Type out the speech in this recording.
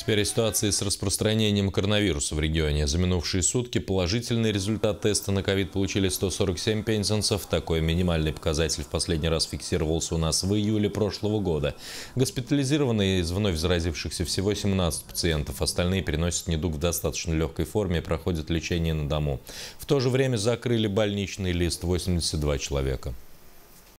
Теперь о ситуации с распространением коронавируса в регионе. За минувшие сутки положительный результат теста на ковид получили 147 пенсионцев. Такой минимальный показатель в последний раз фиксировался у нас в июле прошлого года. Госпитализированные из вновь заразившихся всего 17 пациентов. Остальные переносят недуг в достаточно легкой форме и проходят лечение на дому. В то же время закрыли больничный лист 82 человека.